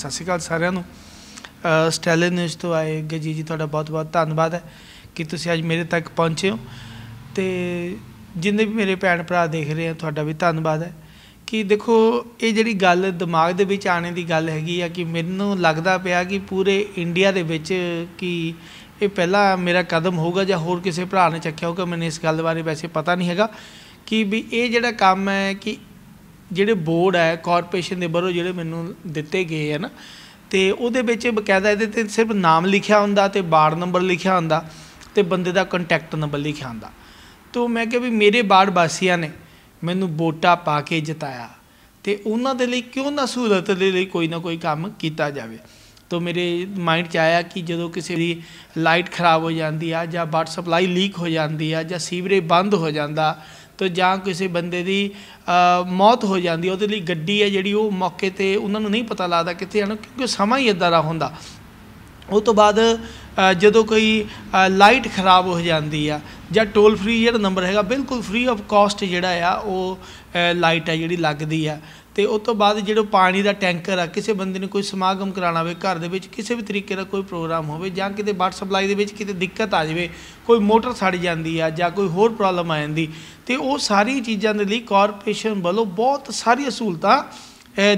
ਸਤਿ ਸ਼੍ਰੀ ਅਕਾਲ ਸਾਰਿਆਂ ਨੂੰ ਸਟੈਲਨ ਨਿਊਜ਼ ਤੋਂ ਆਏ ਗਜੀ ਜੀ ਤੁਹਾਡਾ ਬਹੁਤ-ਬਹੁਤ ਧੰਨਵਾਦ ਹੈ ਕਿ ਤੁਸੀਂ ਅੱਜ ਮੇਰੇ ਤੱਕ ਪਹੁੰਚੇ ਹੋ ਤੇ ਜਿੰਨੇ ਵੀ ਮੇਰੇ ਭੈਣ ਭਰਾ ਦੇਖ ਰਹੇ ਆ ਤੁਹਾਡਾ ਵੀ ਧੰਨਵਾਦ ਹੈ ਕਿ ਦੇਖੋ ਇਹ ਜਿਹੜੀ ਗੱਲ ਦਿਮਾਗ ਦੇ ਵਿੱਚ ਆਣੇ ਦੀ ਗੱਲ ਹੈਗੀ ਆ ਕਿ ਮੈਨੂੰ ਲੱਗਦਾ ਪਿਆ ਕਿ ਪੂਰੇ ਇੰਡੀਆ ਦੇ ਵਿੱਚ ਕਿ ਇਹ ਪਹਿਲਾ ਮੇਰਾ ਕਦਮ ਹੋਊਗਾ ਜਾਂ ਹੋਰ ਕਿਸੇ ਭਰਾ ਨੇ ਚੱਕਿਆ ਹੋਊਗਾ ਮੈਨੂੰ ਇਸ ਗੱਲ ਬਾਰੇ ਵੈਸੇ ਪਤਾ ਨਹੀਂ ਹੈਗਾ ਕਿ ਵੀ ਇਹ ਜਿਹੜਾ ਕੰਮ ਹੈ ਕਿ ਜਿਹੜੇ ਬੋਰਡ ਹੈ ਕਾਰਪੋਰੇਸ਼ਨ ਦੇ ਬਰੋ ਜਿਹੜੇ ਮੈਨੂੰ ਦਿੱਤੇ ਗਏ ਹਨ ਤੇ ਉਹਦੇ ਵਿੱਚ ਬਕਾਇਦਾ ਇਹਦੇ ਤੇ ਸਿਰਫ ਨਾਮ ਲਿਖਿਆ ਹੁੰਦਾ ਤੇ ਵਾਰਡ ਨੰਬਰ ਲਿਖਿਆ ਹੁੰਦਾ ਤੇ ਬੰਦੇ ਦਾ ਕੰਟੈਕਟ ਨੰਬਰ ਲਿਖਿਆ ਹੁੰਦਾ ਤੋਂ ਮੈਂ ਕਿਹਾ ਵੀ ਮੇਰੇ ਬਾੜ ਵਾਸੀਆਂ ਨੇ ਮੈਨੂੰ ਵੋਟਾਂ ਪਾ ਕੇ ਜਿਤਾਇਆ ਤੇ ਉਹਨਾਂ ਦੇ ਲਈ ਕਿਉਂ ਨਾ ਸਹੂਲਤ ਦੇ ਲਈ ਕੋਈ ਨਾ ਕੋਈ ਕੰਮ ਕੀਤਾ ਜਾਵੇ ਤੋਂ ਮੇਰੇ ਮਾਈਂਡ 'ਚ ਆਇਆ ਕਿ ਜਦੋਂ ਕਿਸੇ ਦੀ ਲਾਈਟ ਖਰਾਬ ਹੋ ਜਾਂਦੀ ਆ ਜਾਂ ਵਾਟਰ ਸਪਲਾਈ ਲੀਕ ਹੋ ਜਾਂਦੀ ਆ ਜਾਂ ਸੀਵਰੇਜ ਬੰਦ ਹੋ ਜਾਂਦਾ ਤੇ ਜਾਂ ਕਿਸੇ ਬੰਦੇ ਦੀ ਮੌਤ ਹੋ ਜਾਂਦੀ ਉਹਦੇ ਲਈ ਗੱਡੀ ਹੈ ਜਿਹੜੀ ਉਹ ਮੌਕੇ ਤੇ ਉਹਨਾਂ ਨੂੰ ਨਹੀਂ ਪਤਾ ਲੱਗਦਾ ਕਿੱਥੇ ਜਾਣਾ ਕਿਉਂਕਿ ਸਮਾਂ ਹੀ ਇਦਾਂ ਦਾ ਹੁੰਦਾ ਉਹ ਤੋਂ ਬਾਅਦ ਜਦੋਂ ਕੋਈ ਲਾਈਟ ਖਰਾਬ ਹੋ ਜਾਂਦੀ ਆ ਜਾਂ ਟੋਲ ਫ੍ਰੀ ਜਿਹੜਾ ਨੰਬਰ ਹੈਗਾ ਬਿਲਕੁਲ ਫ੍ਰੀ ਆਫ ਕਾਸਟ ਜਿਹੜਾ ਆ ਉਹ ਲਾਈਟ ਆ ਜਿਹੜੀ ਲੱਗਦੀ ਆ ਤੇ ਉਸ ਤੋਂ ਬਾਅਦ ਜਿਹੜਾ ਪਾਣੀ ਦਾ ਟੈਂਕਰ ਆ ਕਿਸੇ ਬੰਦੇ ਨੇ ਕੋਈ ਸਮਾਗਮ ਕਰਾਣਾ ਹੋਵੇ ਘਰ ਦੇ ਵਿੱਚ ਕਿਸੇ ਵੀ ਤਰੀਕੇ ਦਾ ਕੋਈ ਪ੍ਰੋਗਰਾਮ ਹੋਵੇ ਜਾਂ ਕਿਤੇ ਵਾਟਰ ਸਪਲਾਈ ਦੇ ਵਿੱਚ ਕਿਤੇ ਦਿੱਕਤ ਆ ਜਾਵੇ ਕੋਈ ਮੋਟਰ ਸੜ ਜਾਂਦੀ ਆ ਜਾਂ ਕੋਈ ਹੋਰ ਪ੍ਰੋਬਲਮ ਆ ਜਾਂਦੀ ਤੇ ਉਹ ਸਾਰੀ ਚੀਜ਼ਾਂ ਦੇ ਲਈ ਕਾਰਪੋਰੇਸ਼ਨ ਵੱਲੋਂ ਬਹੁਤ ਸਾਰੀਆਂ ਸਹੂਲਤਾਂ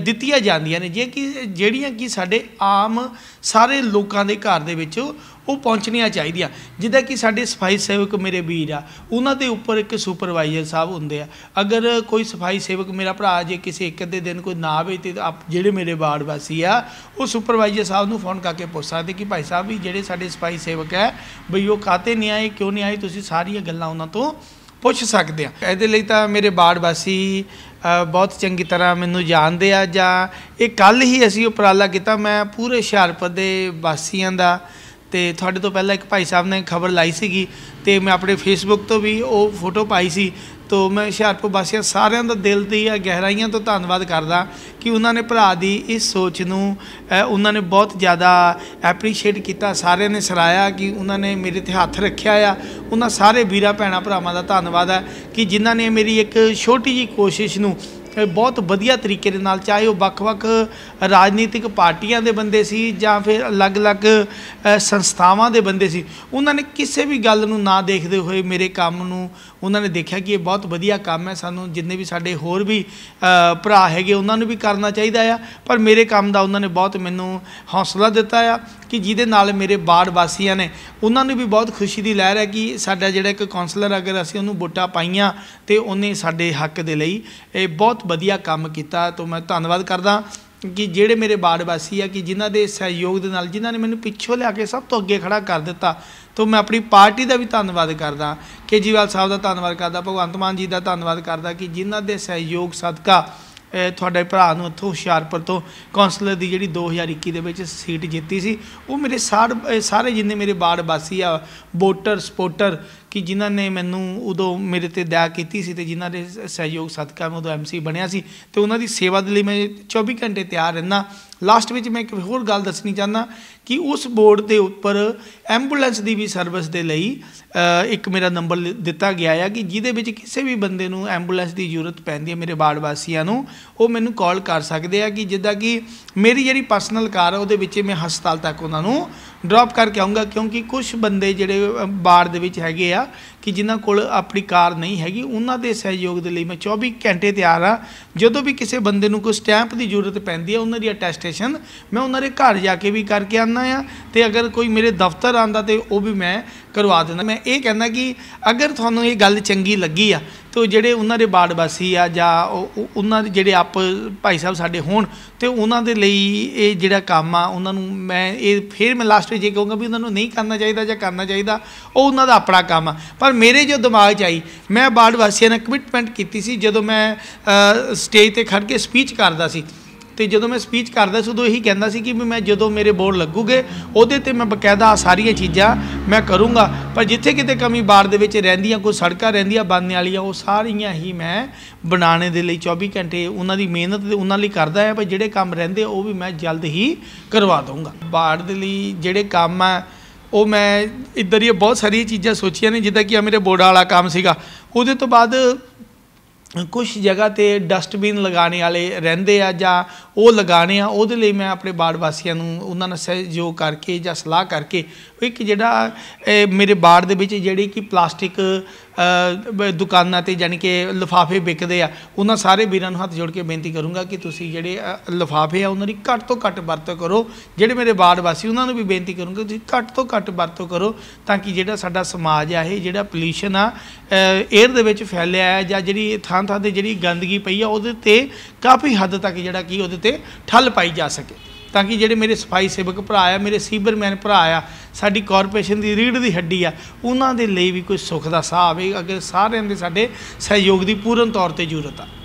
ਦਿੱਤੀਆਂ ਜਾਂਦੀਆਂ ਨੇ ਜੇ ਕਿ ਜਿਹੜੀਆਂ ਕਿ ਸਾਡੇ ਆਮ ਸਾਰੇ ਲੋਕਾਂ ਦੇ ਘਰ ਦੇ ਵਿੱਚ ਉਹ ਪਹੁੰਚਣੀਆਂ ਚਾਹੀਦੀਆਂ ਜਿੱਦਾਂ ਕਿ ਸਾਡੇ ਸਫਾਈ ਸੇਵਕ ਮੇਰੇ ਵੀਰ ਆ ਉਹਨਾਂ ਦੇ ਉੱਪਰ ਇੱਕ ਸੁਪਰਵਾਈਜ਼ਰ ਸਾਹਿਬ ਹੁੰਦੇ ਆ ਅਗਰ ਕੋਈ ਸਫਾਈ ਸੇਵਕ ਮੇਰਾ ਭਰਾ ਜੇ ਕਿਸੇ ਇੱਕ ਅੱਧੇ ਦਿਨ ਕੋਈ ਨਾ ਵੀ ਤੇ ਆਪ ਜਿਹੜੇ ਮੇਰੇ ਬਾੜ ਵਾਸੀ ਆ ਉਹ ਸੁਪਰਵਾਈਜ਼ਰ ਸਾਹਿਬ ਨੂੰ ਫੋਨ ਕਰਕੇ ਪੁੱਛ ਸਕਦੇ ਕਿ ਭਾਈ ਸਾਹਿਬ ਵੀ ਜਿਹੜੇ ਸਾਡੇ ਸਫਾਈ ਸੇਵਕ ਹੈ ਬਈ ਉਹ ਕਾਤੇ ਨਹੀਂ ਆਏ ਕਿਉਂ ਨਹੀਂ ਆਏ ਤੁਸੀਂ ਸਾਰੀਆਂ ਗੱਲਾਂ ਉਹਨਾਂ ਤੋਂ ਪੁੱਛ ਸਕਦੇ ਆ ਇਹਦੇ ਲਈ ਤਾਂ ਮੇਰੇ ਬਾੜ ਵਾਸੀ ਬਹੁਤ ਚੰਗੀ ਤਰ੍ਹਾਂ ਮੈਨੂੰ ਜਾਣਦੇ ਆ ਜਾਂ ਇਹ ਕੱਲ ਹੀ ਅਸੀਂ ਉਪਰਾਲਾ ਕੀਤਾ ਮੈਂ ਪੂਰੇ ਹੁਸ਼ਿਆਰਪੁਰ ਦੇ ਵਾਸੀਆਂ ਦਾ ਤੇ ਤੁਹਾਡੇ ਤੋਂ ਪਹਿਲਾਂ ਇੱਕ ਭਾਈ ਸਾਹਿਬ ਨੇ ਖਬਰ ਲਾਈ ਸੀਗੀ ਤੇ ਮੈਂ ਆਪਣੇ ਫੇਸਬੁੱਕ ਤੋਂ ਵੀ ਉਹ ਫੋਟੋ ਪਾਈ ਸੀ ਤੋ ਮੈਂ ਹੁਸ਼ਿਆਰਪੁਰ ਵਾਸੀਆਂ ਸਾਰਿਆਂ ਦਾ ਦਿਲ ਆ ਗਹਿਰਾਈਆਂ ਤੋਂ ਧੰਨਵਾਦ ਕਰਦਾ ਕਿ ਉਹਨਾਂ ਨੇ ਭਰਾ ਦੀ ਇਸ ਸੋਚ ਨੂੰ ਉਹਨਾਂ ਨੇ ਬਹੁਤ ਜ਼ਿਆਦਾ ਐਪਰੀਸ਼ੀਏਟ ਕੀਤਾ ਸਾਰਿਆਂ ਨੇ ਸਰਾਇਆ ਕਿ ਉਹਨਾਂ ਨੇ ਮੇਰੇ ਤੇ ਹੱਥ ਰੱਖਿਆ ਆ ਉਹਨਾਂ ਸਾਰੇ ਵੀਰਾ ਭੈਣਾ ਭਰਾਵਾਂ ਦਾ ਧੰਨਵਾਦ ਹੈ ਕਿ ਜਿਨ੍ਹਾਂ ਨੇ ਮੇਰੀ ਇੱਕ ਛੋਟੀ ਜੀ ਕੋਸ਼ਿਸ਼ ਨੂੰ ਬਹੁਤ ਵਧੀਆ ਤਰੀਕੇ ਦੇ ਨਾਲ ਚਾਹੇ ਉਹ ਵੱਖ-ਵੱਖ ਰਾਜਨੀਤਿਕ ਪਾਰਟੀਆਂ ਦੇ ਬੰਦੇ ਸੀ ਜਾਂ ਫਿਰ ਅਲੱਗ-ਅਲੱਗ ਸੰਸਥਾਵਾਂ ਦੇ ਬੰਦੇ ਸੀ ਉਹਨਾਂ ਨੇ ਕਿਸੇ ਵੀ ਗੱਲ ਨੂੰ ਨਾ ਦੇਖਦੇ ਹੋਏ ਮੇਰੇ ਕੰਮ ਨੂੰ ਉਹਨਾਂ ਨੇ ਦੇਖਿਆ ਕਿ ਇਹ ਬਹੁਤ ਵਧੀਆ ਕੰਮ ਹੈ ਸਾਨੂੰ ਜਿੰਨੇ ਵੀ ਸਾਡੇ ਹੋਰ ਵੀ ਭਰਾ ਹੈਗੇ ਉਹਨਾਂ ਨੂੰ ਵੀ ਕਰਨਾ ਚਾਹੀਦਾ ਆ ਪਰ ਮੇਰੇ ਕੰਮ ਦਾ ਉਹਨਾਂ ਨੇ ਬਹੁਤ ਮੈਨੂੰ ਹੌਸਲਾ ਦਿੱਤਾ ਆ ਕਿ ਜਿਹਦੇ ਨਾਲ ਮੇਰੇ ਬਾੜ ਵਾਸੀਆਂ ਨੇ ਉਹਨਾਂ ਨੂੰ ਵੀ ਬਹੁਤ ਖੁਸ਼ੀ ਦੀ ਲਹਿਰ ਹੈ ਕਿ ਸਾਡਾ ਜਿਹੜਾ ਇੱਕ ਕਾਉਂਸਲਰ ਅਗਰ ਅਸੀਂ ਉਹਨੂੰ ਵੋਟਾਂ ਪਾਈਆਂ ਤੇ ਉਹਨੇ ਸਾਡੇ ਹੱਕ ਦੇ ਲਈ ਇਹ ਬਹੁਤ ਵਧੀਆ ਕੰਮ ਕੀਤਾ ਤਾਂ ਮੈਂ ਧੰਨਵਾਦ ਕਰਦਾ ਕਿ ਜਿਹੜੇ ਮੇਰੇ ਬਾੜ ਵਾਸੀ ਆ ਕਿ ਜਿਨ੍ਹਾਂ ਦੇ ਸਹਿਯੋਗ ਦੇ ਨਾਲ ਜਿਨ੍ਹਾਂ ਨੇ ਮੈਨੂੰ ਪਿੱਛੋਂ ਲਿਆ ਕੇ ਸਭ ਤੋਂ ਅੱਗੇ ਖੜਾ ਕਰ ਦਿੱਤਾ ਤਾਂ ਮੈਂ ਆਪਣੀ ਪਾਰਟੀ ਦਾ ਵੀ ਧੰਨਵਾਦ ਕਰਦਾ ਕੇਜੀਵਾਲ ਸਾਹਿਬ ਦਾ ਧੰਨਵਾਦ ਕਰਦਾ ਭਗਵੰਤ ਮਾਨ ਜੀ ਦਾ ਧੰਨਵਾਦ ਕਰਦਾ ਕਿ ਜਿਨ੍ਹਾਂ ਦੇ ਸਹਿਯੋਗ ਸਦਕਾ ਤੁਹਾਡੇ ਭਰਾ ਨੂੰ ਉੱਥੋਂ ਹੁਸ਼ਿਆਰਪੁਰ ਤੋਂ ਕੌਂਸਲਰ ਦੀ ਜਿਹੜੀ 2021 ਦੇ ਵਿੱਚ ਸੀਟ ਜਿੱਤੀ ਸੀ ਉਹ ਮੇਰੇ ਸਾਰੇ ਜਿੰਨੇ ਮੇਰੇ ਬਾੜ ਵਾਸੀ ਆ ਵੋਟਰ ਸਪੋਰਟਰ ਕਿ ਜਿਨ੍ਹਾਂ ਨੇ ਮੈਨੂੰ ਉਦੋਂ ਮੇਰੇ ਤੇ ਦਇਆ ਕੀਤੀ ਸੀ ਤੇ ਜਿਨ੍ਹਾਂ ਦੇ ਸਹਿਯੋਗ ਸਦਕਾ ਮੈਂ ਉਦੋਂ ਐਮਸੀ ਬਣਿਆ ਸੀ ਤੇ ਉਹਨਾਂ ਦੀ ਸੇਵਾ ਦੇ ਲਈ ਮੈਂ 24 ਘੰਟੇ ਤਿਆਰ ਰਹਿਣਾ ਲਾਸਟ ਵਿੱਚ ਮੈਂ ਇੱਕ ਹੋਰ ਗੱਲ ਦੱਸਣੀ ਚਾਹੁੰਦਾ ਕਿ ਉਸ ਬੋਰਡ ਦੇ ਉੱਪਰ ਐਂਬੂਲੈਂਸ ਦੀ ਵੀ ਸਰਵਿਸ ਦੇ ਲਈ ਇੱਕ ਮੇਰਾ ਨੰਬਰ ਦਿੱਤਾ ਗਿਆ ਹੈ ਕਿ ਜਿਹਦੇ ਵਿੱਚ ਕਿਸੇ ਵੀ ਬੰਦੇ ਨੂੰ ਐਂਬੂਲੈਂਸ ਦੀ ਜ਼ਰੂਰਤ ਪੈਂਦੀ ਹੈ ਮੇਰੇ ਬਾੜ ਵਾਸੀਆਂ ਨੂੰ ਉਹ ਮੈਨੂੰ ਕਾਲ ਕਰ ਸਕਦੇ ਆ ਕਿ ਜਿੱਦਾਂ ਕਿ ਮੇਰੀ ਜਿਹੜੀ ਪਰਸਨਲ ਕਾਰ ਹੈ ਉਹਦੇ ਵਿੱਚ ਮੈਂ ਹਸਪਤਾਲ ਤੱਕ ਉਹਨਾਂ ਨੂੰ ਡ੍ਰੌਪ ਕਰਕੇ ਆਉਂਗਾ ਕਿਉਂਕਿ ਕੁਝ ਬੰਦੇ ਜਿਹੜੇ ਬਾੜ ਦੇ ਵਿੱਚ ਹੈਗੇ ਆ ਕਿ ਜਿਨ੍ਹਾਂ ਕੋਲ ਆਪਣੀ ਕਾਰ ਨਹੀਂ ਹੈਗੀ ਉਹਨਾਂ ਦੇ ਸਹਿਯੋਗ ਦੇ ਲਈ ਮੈਂ 24 ਘੰਟੇ ਤਿਆਰ ਆ ਜਦੋਂ ਵੀ ਕਿਸੇ ਬੰਦੇ ਨੂੰ ਕੋਈ ਸਟੈਂਪ ਦੀ ਜ਼ਰੂਰਤ ਪੈਂਦੀ ਹੈ ਉਹਨਾਂ ਦੀ ਅਟੈਸਟੇਸ਼ਨ ਮੈਂ ਉਹਨਾਂ ਦੇ ਘਰ ਜਾ ਕੇ ਵੀ ਕਰਕੇ ਆਉਂਦਾ ਆ ਤੇ ਅਗਰ ਕੋਈ ਮੇਰੇ ਦਫ਼ਤਰ ਆਂਦਾ ਤੇ ਉਹ ਵੀ ਮੈਂ ਕਰਵਾ ਦਿੰਦਾ ਮੈਂ ਇਹ ਕਹਿੰਦਾ ਕਿ ਅਗਰ ਤੁਹਾਨੂੰ ਇਹ ਗੱਲ ਚੰਗੀ ਲੱਗੀ ਆ ਤੋ ਜਿਹੜੇ ਉਹਨਾਂ ਦੇ ਬਾੜ ਵਾਸੀ ਆ ਜਾਂ ਉਹਨਾਂ ਦੇ ਜਿਹੜੇ ਆਪ ਭਾਈ ਸਾਹਿਬ ਸਾਡੇ ਹੋਣ ਤੇ ਉਹਨਾਂ ਦੇ ਲਈ ਇਹ ਜਿਹੜਾ ਕੰਮ ਆ ਉਹਨਾਂ ਨੂੰ ਮੈਂ ਇਹ ਫਿਰ ਮੈਂ ਲਾਸਟ ਵਿੱਚ ਇਹ ਕਹੂੰਗਾ ਵੀ ਉਹਨਾਂ ਨੂੰ ਨਹੀਂ ਕਰਨਾ ਚਾਹੀਦਾ ਜਾਂ ਕਰਨਾ ਚਾਹੀਦਾ ਉਹ ਉਹਨਾਂ ਦਾ ਆਪਣਾ ਕੰਮ ਆ ਪਰ ਮੇਰੇ ਜੋ ਦਿਮਾਗ 'ਚ ਆਈ ਮੈਂ ਬਾੜ ਵਾਸੀਆਂ ਨਾਲ ਕਮਿਟਮੈਂਟ ਕੀਤੀ ਸੀ ਜਦੋਂ ਮੈਂ ਸਟੇਜ ਤੇ ਖੜ ਕੇ ਸਪੀਚ ਕਰਦਾ ਸੀ ਤੇ ਜਦੋਂ ਮੈਂ ਸਪੀਚ ਕਰਦਾ ਸੀ ਉਦੋਂ ਇਹੀ ਕਹਿੰਦਾ ਸੀ ਕਿ ਮੈਂ ਜਦੋਂ ਮੇਰੇ ਬੋਰਡ ਲੱਗੂਗੇ ਉਹਦੇ ਤੇ ਮੈਂ ਬਕਾਇਦਾ ਆ ਸਾਰੀਆਂ ਚੀਜ਼ਾਂ ਮੈਂ ਕਰੂੰਗਾ ਪਰ ਜਿੱਥੇ ਕਿਤੇ ਕਮੀ ਬਾੜ ਦੇ ਵਿੱਚ ਰਹਿੰਦੀਆਂ ਕੋਈ ਸੜਕਾਂ ਰਹਿੰਦੀਆਂ ਬੰਨਣ ਵਾਲੀਆਂ ਉਹ ਸਾਰੀਆਂ ਹੀ ਮੈਂ ਬਣਾਉਣੇ ਦੇ ਲਈ 24 ਘੰਟੇ ਉਹਨਾਂ ਦੀ ਮਿਹਨਤ ਤੇ ਉਹਨਾਂ ਲਈ ਕਰਦਾ ਆ ਪਰ ਜਿਹੜੇ ਕੰਮ ਰਹਿੰਦੇ ਉਹ ਵੀ ਮੈਂ ਜਲਦ ਹੀ ਕਰਵਾ ਦਊਂਗਾ ਬਾੜ ਦੇ ਲਈ ਜਿਹੜੇ ਕੰਮ ਆ ਉਹ ਮੈਂ ਇਧਰ ਹੀ ਬਹੁਤ ਸਾਰੀਆਂ ਚੀਜ਼ਾਂ ਸੋਚੀਆਂ ਨੇ ਜਿੱਦਾਂ ਕਿ ਆ ਮੇਰੇ ਬੋਰਡ ਵਾਲਾ ਕੰਮ ਸੀਗਾ ਉਹਦੇ ਤੋਂ ਬਾਅਦ ਕੁਝ ਜਗ੍ਹਾ ਤੇ ਡਸਟਬਿਨ ਲਗਾਉਣ ਵਾਲੇ ਰਹਿੰਦੇ ਆ ਜਾਂ ਉਹ ਲਗਾਣੇ ਆ ਉਹਦੇ ਲਈ ਮੈਂ ਆਪਣੇ ਬਾੜ ਵਾਸੀਆਂ ਨੂੰ ਉਹਨਾਂ ਨਾਲ ਸਹਿਯੋਗ ਕਰਕੇ ਜਾਂ ਸਲਾਹ ਕਰਕੇ ਇੱਕ ਜਿਹੜਾ ਮੇਰੇ ਬਾੜ ਦੇ ਵਿੱਚ ਜਿਹੜੀ ਕਿ ਪਲਾਸਟਿਕ ਦੁਕਾਨਾਂ ਤੇ ਜਾਨੀ ਕਿ ਲਫਾਫੇ ਵਿਕਦੇ ਆ ਉਹਨਾਂ ਸਾਰੇ ਵੀਰਾਂ ਨੂੰ ਹੱਥ ਜੋੜ ਕੇ ਬੇਨਤੀ ਕਰੂੰਗਾ ਕਿ ਤੁਸੀਂ ਜਿਹੜੇ ਲਫਾਫੇ ਆ ਉਹਨਾਂ ਦੀ ਘੱਟ ਤੋਂ ਘੱਟ ਵਰਤੋਂ ਕਰੋ ਜਿਹੜੇ ਮੇਰੇ ਬਾੜ ਵਾਸੀ ਉਹਨਾਂ ਨੂੰ ਵੀ ਬੇਨਤੀ ਕਰੂੰਗਾ ਤੁਸੀਂ ਘੱਟ ਤੋਂ ਘੱਟ ਵਰਤੋਂ ਕਰੋ ਤਾਂ ਕਿ ਜਿਹੜਾ ਸਾਡਾ ਸਮਾਜ ਆ ਇਹ ਜਿਹੜਾ ਪੋਲੂਸ਼ਨ ਆ 에ਅਰ ਦੇ ਵਿੱਚ ਫੈਲਿਆ ਆ ਜਾਂ ਜਿਹੜੀ ਥਾਂ ਥਾਂ ਤੇ ਜਿਹੜੀ ਗੰਦਗੀ ਪਈ ਆ ਉਹਦੇ ਤੇ ਕਾਫੀ ਹੱਦ ਤੱਕ ਜਿਹੜਾ ਕੀ ਉਹਦੇ ਤੇ ਠੱਲ ਪਾਈ ਜਾ ਸਕੇ ਤਾਂ ਕਿ ਜਿਹੜੇ ਮੇਰੇ ਸਫਾਈ ਸੇਵਕ ਭਰਾ ਆ ਮੇਰੇ ਸੀਬਰਮੈਨ ਭਰਾ ਆ ਸਾਡੀ ਕਾਰਪੋਰੇਸ਼ਨ ਦੀ ਰੀੜ ਦੀ ਹੱਡੀ ਆ ਉਹਨਾਂ ਦੇ ਲਈ ਵੀ ਕੋਈ ਸੁੱਖ ਦਾ ਸਾਹ ਆਵੇ ਅਗਰ ਸਾਰਿਆਂ ਦੇ ਸਾਡੇ ਸਹਿਯੋਗ ਦੀ ਪੂਰਨ ਤੌਰ ਤੇ ਜ਼ਰੂਰਤ ਆ